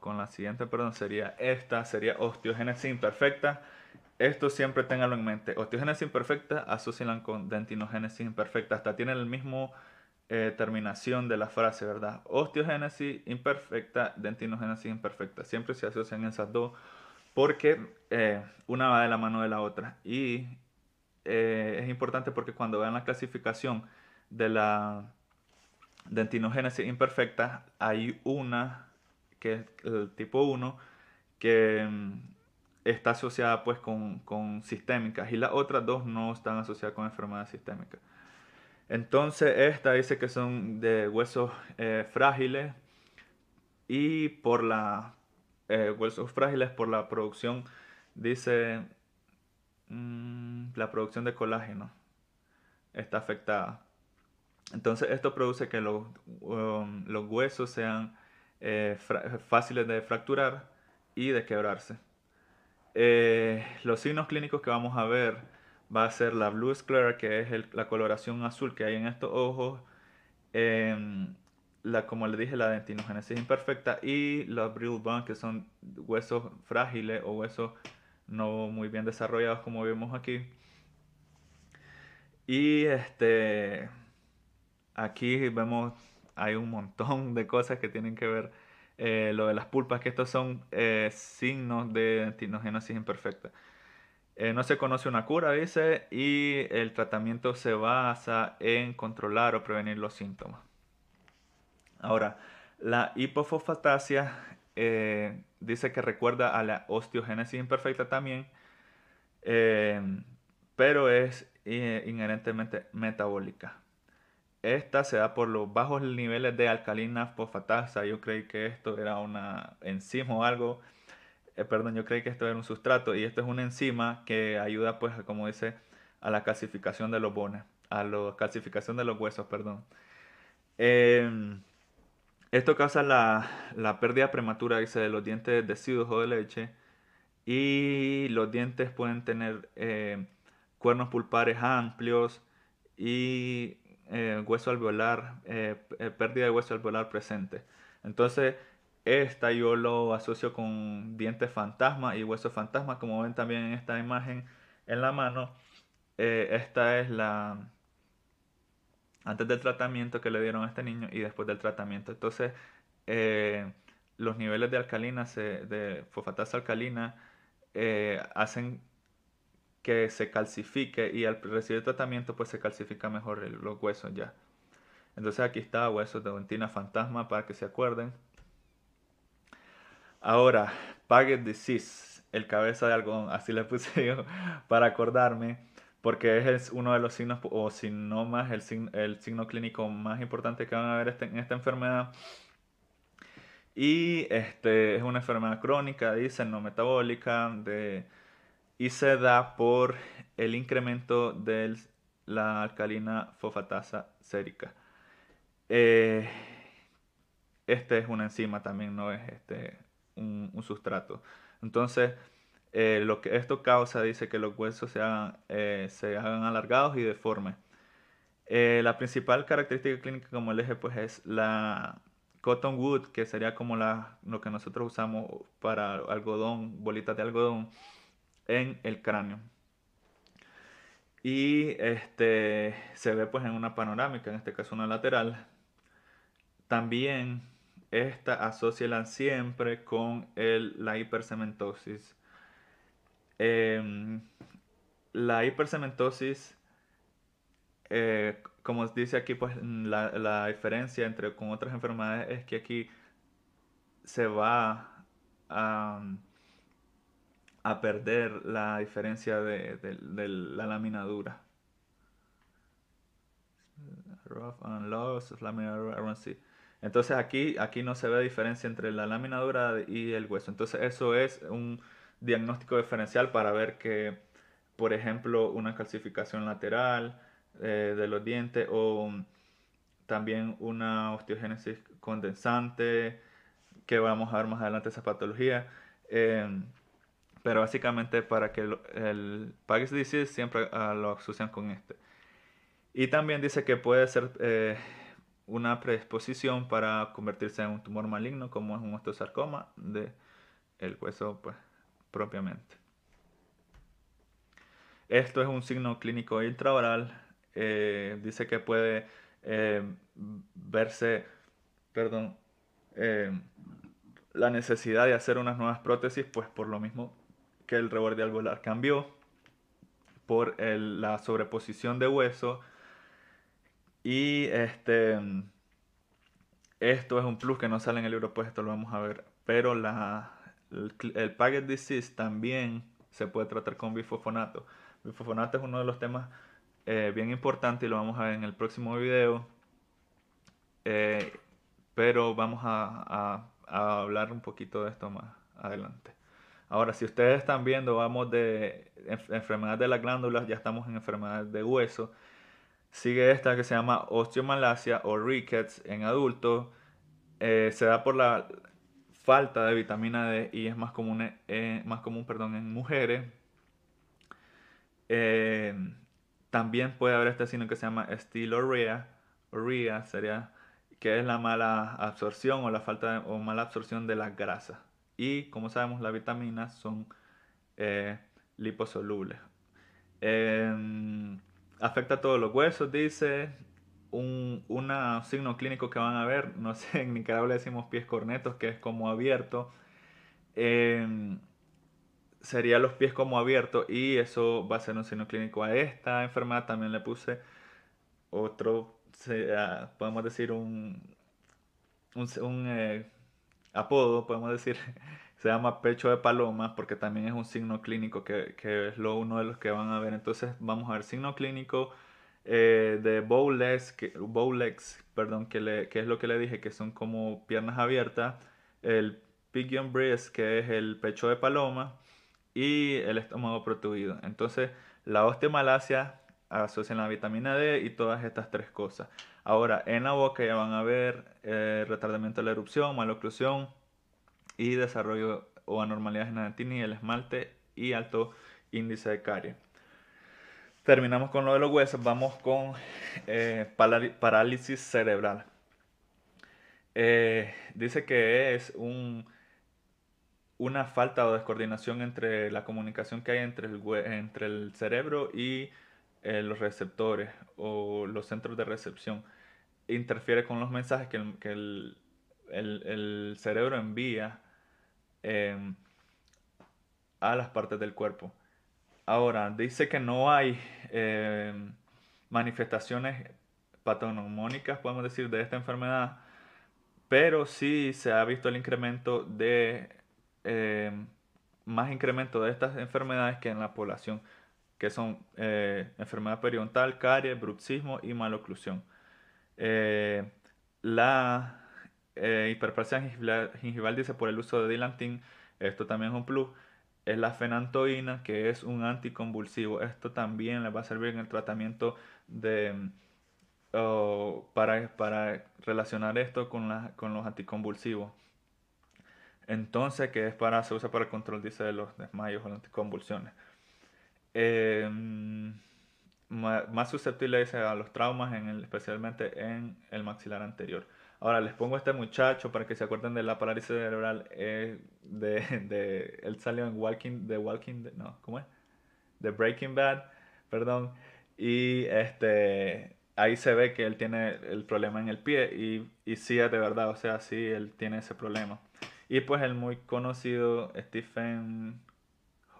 con la siguiente perdón, sería esta, sería osteogénesis imperfecta. Esto siempre ténganlo en mente. Osteogénesis imperfecta asocian con dentinogénesis imperfecta. Hasta tienen el mismo eh, terminación de la frase, ¿verdad? Osteogénesis imperfecta, dentinogénesis imperfecta. Siempre se asocian esas dos porque eh, una va de la mano de la otra. Y eh, es importante porque cuando vean la clasificación de la dentinogénesis imperfecta, hay una que es el tipo 1, que mm, está asociada pues con, sistémicas y las otras dos no están asociadas con enfermedades sistémicas. Entonces esta dice que son de huesos eh, frágiles y por la eh, huesos frágiles por la producción dice mm, la producción de colágeno está afectada. Entonces esto produce que los, um, los huesos sean eh, fáciles de fracturar y de quebrarse. Eh, los signos clínicos que vamos a ver va a ser la blue sclera, que es la coloración azul que hay en estos ojos, em, la, como le dije, la dentinogénesis imperfecta y los brittle bones, que son huesos frágiles o huesos no muy bien desarrollados como vemos aquí. Y este aquí vemos hay un montón de cosas que tienen que ver eh, lo de las pulpas, que estos son eh, signos de antinogénesis imperfecta. Eh, no se conoce una cura, dice, y el tratamiento se basa en controlar o prevenir los síntomas. Ahora, la hipofosfatasia dice que recuerda a la osteogénesis imperfecta también, pero es inherentemente metabólica. Esta se da por los bajos niveles de alcalina fosfatasa. Yo creí que esto era una enzima o algo. Eh, perdón, yo creí que esto era un sustrato y esto es una enzima que ayuda, pues, como dice, a la calcificación de los bones, a la calcificación de los huesos, perdón. Em, esto causa la, pérdida prematura, dice, de los dientes de deciduos o de leche y los dientes pueden tener eh, cuernos pulpares amplios y eh, hueso alveolar, eh, eh, pérdida de hueso alveolar presente. Entonces, esta yo lo asocio con dientes fantasma y hueso fantasma, como ven también en esta imagen en la mano. esta es la antes del tratamiento que le dieron a este niño y después del tratamiento. Entonces, los niveles de alcalina, de fosfatasa alcalina, hacen que se calcifique y al recibir tratamiento pues se calcifica mejor los huesos ya. Entonces aquí está huesos de dentina fantasma para que se acuerden. Ahora, Paget Disease, el cabeza de algodón, así le puse yo para acordarme, porque es uno de los signos o sinomas, el, más, el signo clínico más importante que van a ver este, en esta enfermedad. Y este, es una enfermedad crónica, dicen, no metabólica, de y se da por el incremento de la alcalina fofatasa sérica. Eh, este es una enzima también, no es este, un, sustrato. Entonces, eh, lo que esto causa dice que los huesos se hagan, eh, se hagan alargados y deformes. la principal característica clínica, como el eje pues es la cottonwood, que sería como la, lo que nosotros usamos para algodón, bolitas de algodón en el cráneo. Y este, se ve pues en una panorámica, en este caso una lateral. También esta asocian siempre con el, la hipercementosis. Em, la hipercementosis, eh, como dice aquí, pues la, diferencia entre con otras enfermedades es que aquí se va a a perder la diferencia de, la laminadura Entonces aquí, aquí no se ve diferencia entre la laminadura y el hueso. Entonces eso es un diagnóstico diferencial para ver que, por ejemplo, una calcificación lateral eh, de los dientes o también una osteogénesis condensante, que vamos a ver más adelante esa patología. Eh, pero básicamente para que el, el disease siempre ah, lo asocian con este. Y también dice que puede ser eh, una predisposición para convertirse en un tumor maligno como es un osteosarcoma del el hueso pues, propiamente. Esto es un signo clínico intraoral. Eh, dice que puede eh, verse, perdón, la necesidad de hacer unas nuevas prótesis, pues por lo mismo que el reborde alveolar cambió por la sobreposición de hueso y este esto es un plus que no sale en el libro pues esto lo vamos a ver pero la, el, Paget disease también se puede tratar con bifofonato bifofonato es uno de los temas eh, bien importantes y lo vamos a ver en el próximo video eh, pero vamos a hablar un poquito de esto más adelante Ahora, si ustedes están viendo, vamos de enfermedad de las glándulas, ya estamos en enfermedad de hueso. Sigue esta que se llama osteomalacia o rickets en adultos. Eh, se da por la falta de vitamina D y es más común, más común perdón, en mujeres. Eh, también puede haber este signo que se llama estilorrea, sería, que es la mala absorción o la falta o mala absorción de las grasas. Y como sabemos, las vitaminas son eh, liposolubles. Em, afecta a todos los huesos, dice. Un signo clínico que van a ver, no sé, en Nicaragua decimos pies cornetos, que es como abierto. Em, sería los pies como abiertos y eso va a ser un signo clínico a esta enfermedad. También le puse otro, ah, podemos decir, un, un, eh, apodo, podemos decir, se llama pecho de paloma porque también es un signo clínico que, es lo uno de los que van a ver. Entonces vamos a ver signo clínico eh, de bow que, perdón, que, es lo que le dije, que son como piernas abiertas. El pigeon breast, que es el pecho de paloma. Y el estómago protruido. Entonces la osteomalacia asocian la vitamina D y todas estas tres cosas. Ahora, en la boca ya van a ver eh, retardamiento de la erupción, maloclusión y desarrollo o anormalidades en la dentina y el esmalte y alto índice de caries. Terminamos con lo de los huesos, vamos con eh, parálisis cerebral. Eh, dice que es un, una falta o descoordinación entre la comunicación que hay entre el, entre el cerebro y eh, los receptores o los centros de recepción interfiere con los mensajes que el, cerebro envía em, a las partes del cuerpo. Ahora, dice que no hay em, manifestaciones patognomónicas, podemos decir, de esta enfermedad, pero sí se ha visto el incremento de, em, más incremento de estas enfermedades que en la población que son eh, enfermedad periodontal, caries, bruxismo y maloclusión. Eh, la eh, hiperplasia gingival, dice por el uso de dilantin, esto también es un plus. Es la fenantoína, que es un anticonvulsivo. Esto también le va a servir en el tratamiento de, para, relacionar esto con, los anticonvulsivos. Entonces, que es para, se usa para el control, dice, de los desmayos o las anticonvulsiones. Eh, más susceptibles a los traumas, en especialmente en el maxilar anterior. Ahora les pongo este muchacho para que se acuerden de la parálisis cerebral. Eh, de, él salió en Walking, de Walking, no, ¿cómo es? De Breaking Bad, perdón. Y este, ahí se ve que él tiene el problema en el pie y, y sí es de verdad, o sea, sí, él tiene ese problema. Y pues el muy conocido Stephen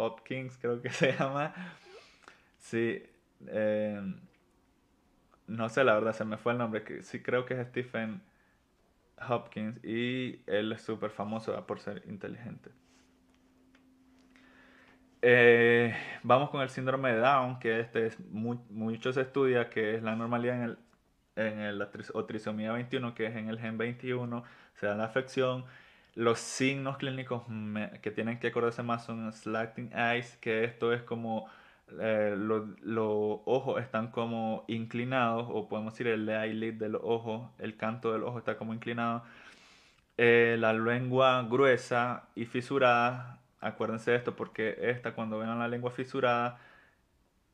Hopkins, creo que se llama. Sí. Em, no sé, la verdad, se me fue el nombre. Sí, creo que es Stephen Hopkins. Y él es súper famoso ah, por ser inteligente. Eh, vamos con el síndrome de Down, que este es mucho se estudia, que es la normalidad en el, en trisomía 21, que es en el gen 21, se da la afección los signos clínicos que tienen que acordarse más son slacking eyes, que esto es como eh, los ojos están como inclinados, o podemos decir el eyelid del ojo, el canto del ojo está como inclinado. Eh, la lengua gruesa y fisurada, acuérdense de esto porque esta cuando vean la lengua fisurada,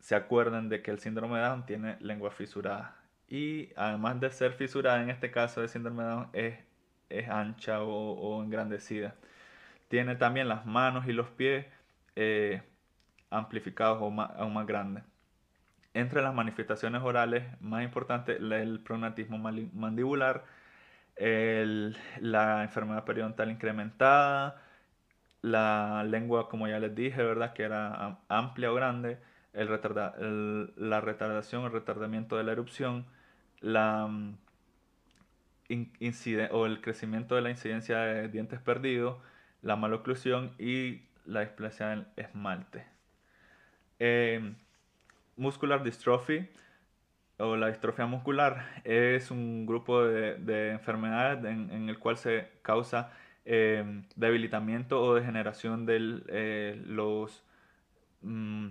se acuerden de que el síndrome de Down tiene lengua fisurada. Y además de ser fisurada, en este caso el síndrome de Down es es ancha o, engrandecida. Tiene también las manos y los pies eh, amplificados o más, aún más grandes. Entre las manifestaciones orales más importantes, el pronatismo mandibular, la enfermedad periodontal incrementada, la lengua, como ya les dije, ¿verdad? Que era amplia o grande, la retardación, el retardamiento de la erupción, la mm, o el crecimiento de la incidencia de dientes perdidos, la maloclusión y la displasia del esmalte. Em, muscular dystrophy o la distrofia muscular es un grupo de, enfermedades en, el cual se causa em, debilitamiento o degeneración de eh, los mm,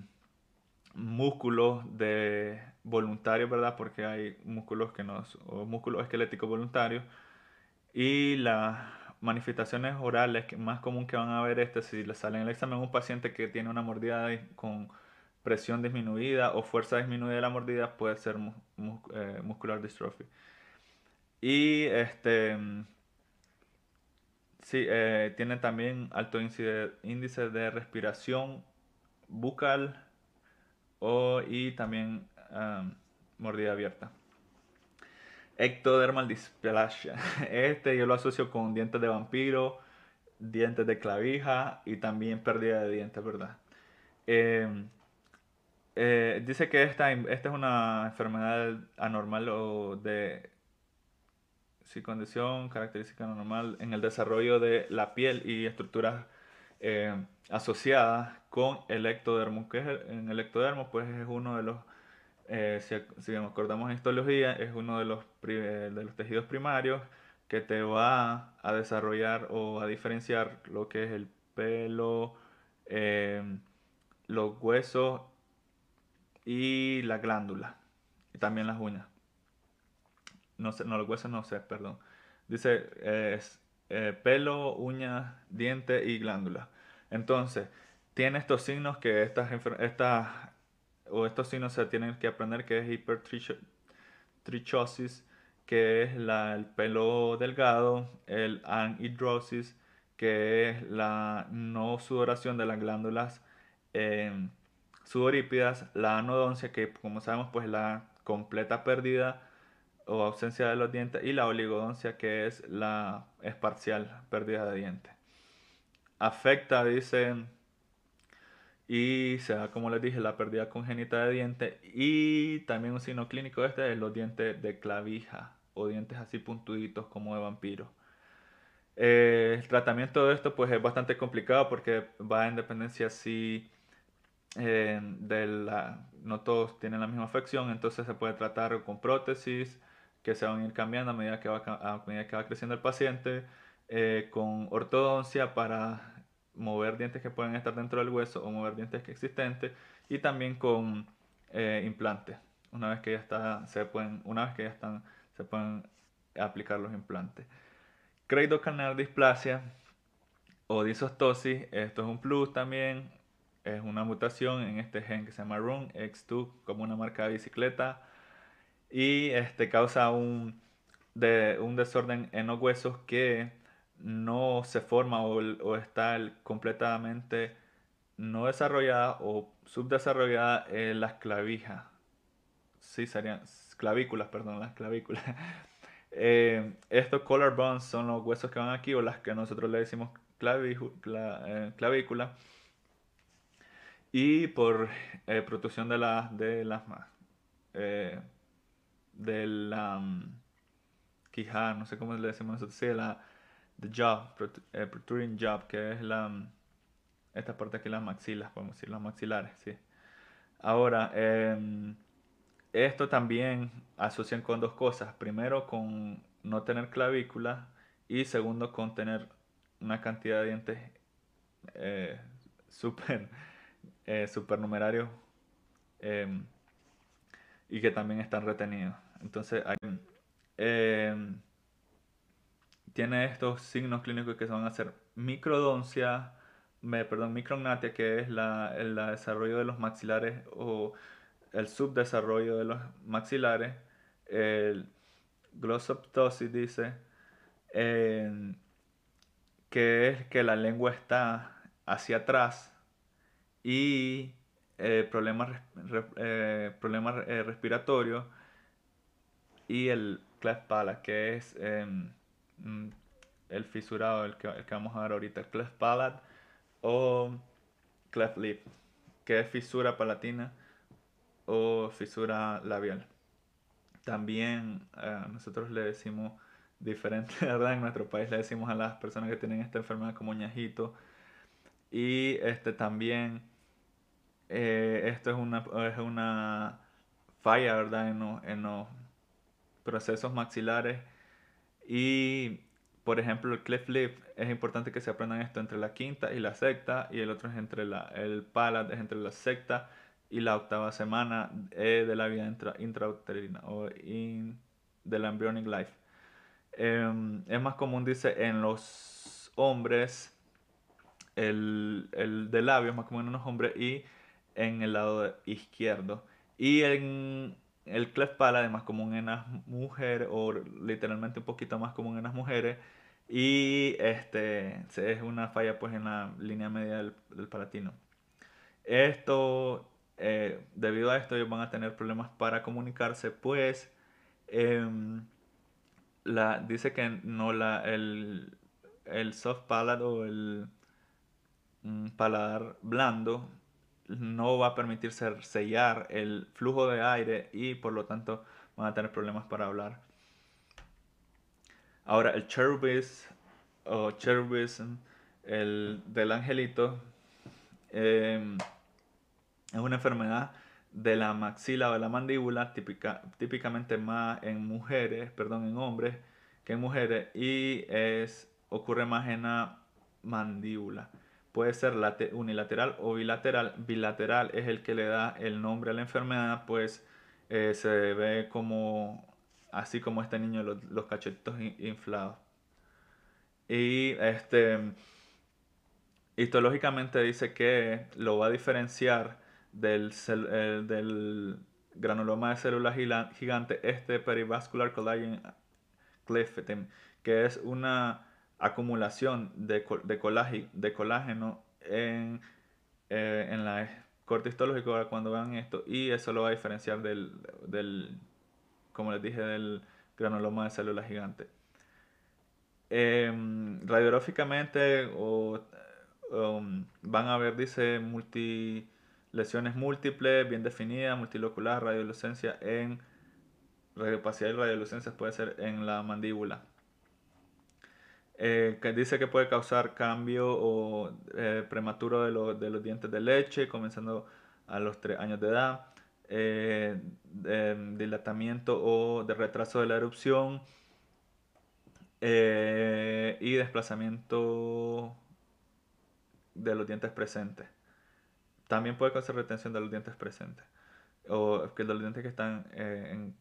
músculos de voluntarios, ¿verdad? Porque hay músculos que nos, o músculos esqueléticos voluntarios. Y las manifestaciones orales que más común que van a ver este, si le sale en el examen un paciente que tiene una mordida con presión disminuida o fuerza disminuida de la mordida, puede ser eh, muscular distrofia Y este, sí, eh, tiene también alto índice de respiración bucal o, y también Um, mordida abierta. Ectodermal displasia, Este yo lo asocio con dientes de vampiro, dientes de clavija y también pérdida de dientes, ¿verdad? Em, eh, dice que esta, es una enfermedad anormal o de sí, condición característica anormal en el desarrollo de la piel y estructuras em, asociadas con el ectodermo, que es en el ectodermo pues es uno de los eh, si, si, acordamos en histología, es uno de los, eh, de los tejidos primarios que te va a desarrollar o a diferenciar lo que es el pelo, eh, los huesos y la glándula, y también las uñas. No, sé, no los huesos no sé, perdón. Dice es, pelo, uñas, diente y glándula. Entonces, tiene estos signos que estas, estas o estos signos se tienen que aprender, que es hipertrichosis, que es el pelo delgado, el anhidrosis, que es la no sudoración de las glándulas em, sudorípidas, la anodoncia, que como sabemos pues la completa pérdida o ausencia de los dientes, y la oligodoncia, que es la es parcial pérdida de dientes. Afecta, dicen y se da, como les dije, la pérdida congénita de diente. y también un signo clínico este es los dientes de clavija o dientes así puntuditos como de vampiro. Eh, el tratamiento de esto pues es bastante complicado porque va en dependencia si eh, de la, no todos tienen la misma afección, entonces se puede tratar con prótesis que se van a ir cambiando a medida que va, que va creciendo el paciente, eh, con ortodoncia para mover dientes que pueden estar dentro del hueso o mover dientes que existentes y también con eh, implantes. Una vez que ya está, se pueden, una vez que ya están, se pueden aplicar los implantes. Creidocanal displasia o disostosis, esto es un plus también, es una mutación en este gen que se llama x 2 como una marca de bicicleta y este causa un, de, un desorden en los huesos que no se forma o, está completamente no desarrollada o subdesarrollada en eh, las clavijas. Sí, serían clavículas, perdón, las clavículas. Eh, estos collarbones son los huesos que van aquí o las que nosotros le decimos clavícula. Eh, clavícula y por protección de las de las de la mm, Quizá, no sé cómo le decimos nosotros, sí, de la the jaw, protruding eh, jaw, que es la, mm, esta parte aquí, las maxilas, podemos decir, las maxilares, sí. Ahora, em, esto también asocian con dos cosas. Primero, con no tener clavícula y segundo, con tener una cantidad de dientes super, eh, eh em, y que también están retenidos. Entonces, hay, em, tiene estos signos clínicos que se van a hacer microdoncia, perdón, micrognatia, que es la, el desarrollo de los maxilares o el subdesarrollo de los maxilares, el glossoptosis dice eh, que es que la lengua está hacia atrás y eh, problemas, eh, problemas respiratorios y el cleft que es em, Mm, el fisurado, el que, el que vamos a ver ahorita, cleft palate o cleft lip, que es fisura palatina o fisura labial. También eh, nosotros le decimos diferente, ¿verdad? En nuestro país le decimos a las personas que tienen esta enfermedad como ñajito. Y este también, eh, esto es una, una falla, ¿verdad? en los procesos maxilares y, por ejemplo, el Cliff lip es importante que se aprendan esto entre la quinta y la sexta, y el otro es entre la, el palate es entre la sexta y la octava semana eh, de la vida intrauterina o de la embryonic life. Em, es más común, dice, en los hombres, el, el de labios, más común en los hombres, y en el lado izquierdo. Y en el cleft palate es más común en las mujeres o literalmente un poquito más común en las mujeres y este es una falla pues en la línea media del, palatino. Esto, eh, debido a esto ellos van a tener problemas para comunicarse pues em, la, dice que no la, el, soft palate o el mm, paladar blando no va a permitir sellar el flujo de aire y por lo tanto van a tener problemas para hablar. Ahora, el cherubis o cherubism, el del angelito, em, es una enfermedad de la maxila o de la mandíbula, típicamente más en mujeres, perdón, en hombres que en mujeres, y es, ocurre más en la mandíbula puede ser unilateral o bilateral. Bilateral es el que le da el nombre a la enfermedad, pues eh, se ve como, así como este niño, los, cachetitos inflados. Y este, histológicamente dice que lo va a diferenciar del, eh, del granuloma de células gigante, este perivascular collagen clefetin, que es una acumulación de, colágeno, en, eh, la corte histológica cuando vean esto y eso lo va a diferenciar del, como les dije, del granuloma de células gigante. Eh, em, radiográficamente um, van a ver, dice, multi, lesiones múltiples, bien definidas, multilocular, radiolucencia en radiopacidad y radiolucencia puede ser en la mandíbula. Eh, que dice que puede causar cambio o, eh, prematuro de, los dientes de leche, comenzando a los 3 años de edad, eh, em, dilatamiento o de retraso de la erupción y desplazamiento de los dientes presentes. También puede causar retención de los dientes presentes o que los dientes que están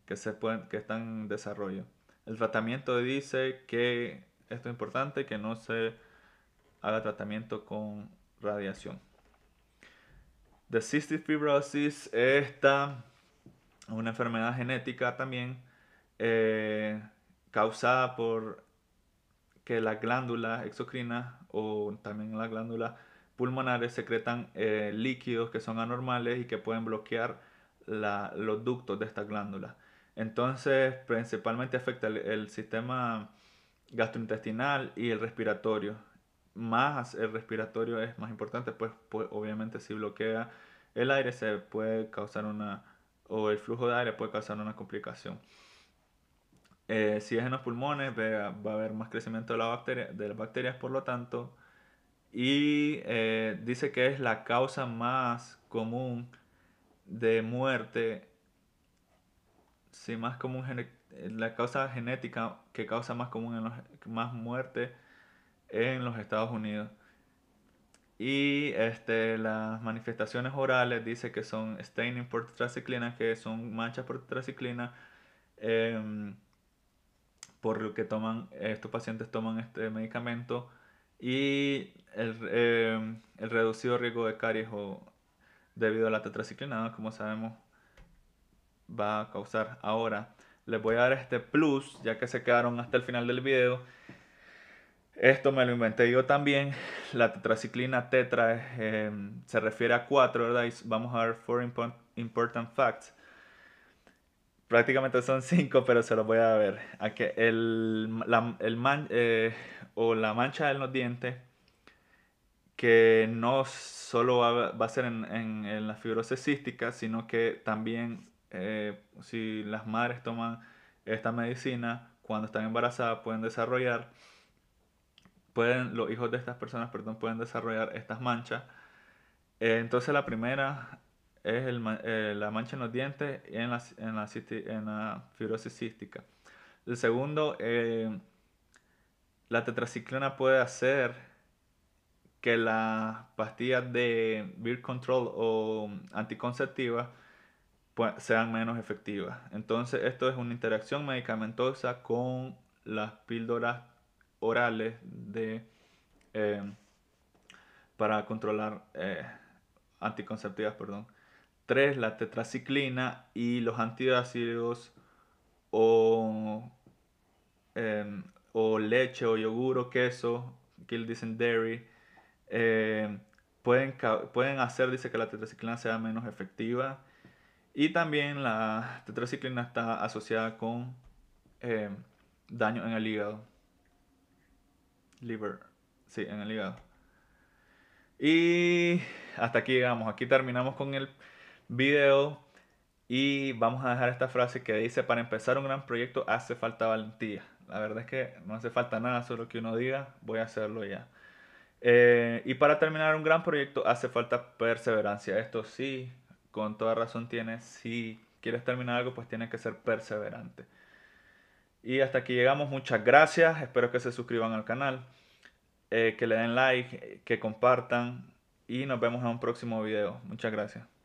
que se pueden que están en desarrollo. El tratamiento dice que esto es importante, que no se haga tratamiento con radiación. The cystic fibrosis, es una enfermedad genética también eh, causada por que las glándulas exocrinas o también las glándulas pulmonares secretan eh, líquidos que son anormales y que pueden bloquear los ductos de estas glándulas. Entonces, principalmente afecta el, el sistema gastrointestinal y el respiratorio. Más el respiratorio es más importante, pues, pues obviamente si bloquea el aire se puede causar una, o el flujo de aire puede causar una complicación. Eh, si es en los pulmones, va a haber más crecimiento de, la bacteria, de las bacterias, por lo tanto. Y eh, dice que es la causa más común de muerte más común, eh, la causa genética que causa más común en los, más muerte en los Estados Unidos. Y este, las manifestaciones orales dice que son staining por tetraciclina, que son manchas por tetraciclina, em, por lo que toman, estos pacientes toman este medicamento y el, em, reducido riesgo de caries o, debido a la tetraciclina, como sabemos va a causar. Ahora, les voy a dar este plus, ya que se quedaron hasta el final del video. Esto me lo inventé yo también. La tetraciclina tetra eh, se refiere a cuatro, ¿verdad? Y vamos a ver four important facts. Prácticamente son cinco, pero se los voy a ver. A que el, la, el man, eh, o la mancha en los dientes, que no solo va, a ser en, en, en la sino que también eh, si las madres toman esta medicina cuando están embarazadas pueden desarrollar pueden los hijos de estas personas perdón pueden desarrollar estas manchas eh, entonces la primera es eh, la mancha en los dientes y en la, en fibrosis cística el segundo la tetraciclina puede hacer que las pastillas de birth control o anticonceptivas pues, sean menos efectivas. Entonces esto es una interacción medicamentosa con las píldoras orales de, eh, para controlar eh, anticonceptivas, perdón. 3. La tetraciclina y los antiácidos em, o, leche o yogur o queso, que dicen dairy, eh, pueden, pueden hacer, dice, que la tetraciclina sea menos efectiva y también la tetraciclina está asociada con eh, daño en el hígado. Liver, sí, en el hígado. Y hasta aquí llegamos, aquí terminamos con el video y vamos a dejar esta frase que dice, para empezar un gran proyecto hace falta valentía. La verdad es que no hace falta nada, solo que uno diga, voy a hacerlo ya. Eh, y para terminar un gran proyecto hace falta perseverancia. Esto sí, con toda razón tienes, si quieres terminar algo, pues tienes que ser perseverante. Y hasta aquí llegamos, muchas gracias, espero que se suscriban al canal, eh, que le den like, que compartan y nos vemos en un próximo video. Muchas gracias.